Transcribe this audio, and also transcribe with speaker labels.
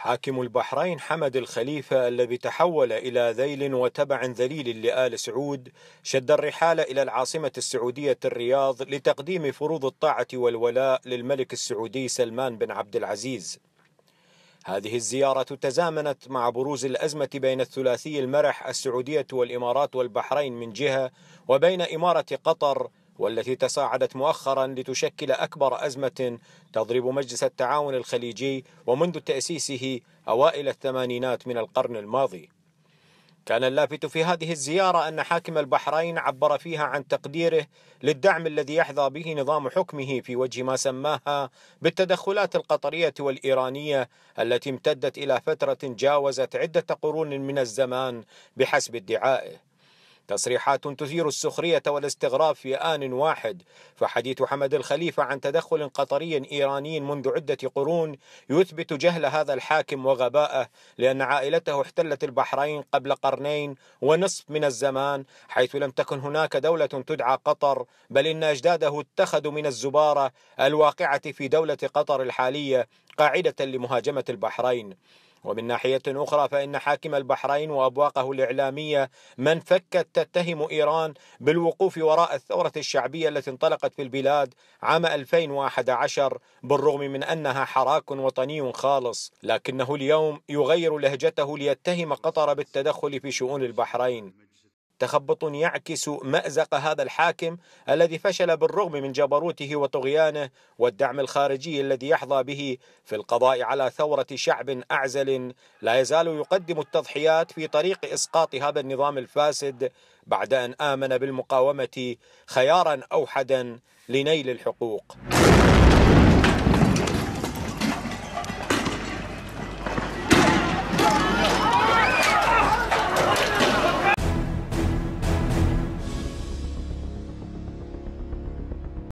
Speaker 1: حاكم البحرين حمد الخليفة الذي تحول إلى ذيل وتبع ذليل لآل سعود شد الرحال إلى العاصمة السعودية الرياض لتقديم فروض الطاعة والولاء للملك السعودي سلمان بن عبد العزيز هذه الزيارة تزامنت مع بروز الأزمة بين الثلاثي المرح السعودية والإمارات والبحرين من جهة وبين إمارة قطر والتي تصاعدت مؤخرا لتشكل أكبر أزمة تضرب مجلس التعاون الخليجي ومنذ تأسيسه أوائل الثمانينات من القرن الماضي كان اللافت في هذه الزيارة أن حاكم البحرين عبر فيها عن تقديره للدعم الذي يحظى به نظام حكمه في وجه ما سماها بالتدخلات القطرية والإيرانية التي امتدت إلى فترة جاوزت عدة قرون من الزمان بحسب ادعائه تصريحات تثير السخرية والاستغراب في آن واحد فحديث حمد الخليفة عن تدخل قطري إيراني منذ عدة قرون يثبت جهل هذا الحاكم وغباءه لأن عائلته احتلت البحرين قبل قرنين ونصف من الزمان حيث لم تكن هناك دولة تدعى قطر بل إن أجداده اتخذوا من الزبارة الواقعة في دولة قطر الحالية قاعدة لمهاجمة البحرين ومن ناحية أخرى فإن حاكم البحرين وأبواقه الإعلامية من فكت تتهم إيران بالوقوف وراء الثورة الشعبية التي انطلقت في البلاد عام 2011 بالرغم من أنها حراك وطني خالص لكنه اليوم يغير لهجته ليتهم قطر بالتدخل في شؤون البحرين تخبط يعكس مأزق هذا الحاكم الذي فشل بالرغم من جبروته وطغيانه والدعم الخارجي الذي يحظى به في القضاء على ثورة شعب أعزل لا يزال يقدم التضحيات في طريق إسقاط هذا النظام الفاسد بعد أن آمن بالمقاومة خيارا أوحدا لنيل الحقوق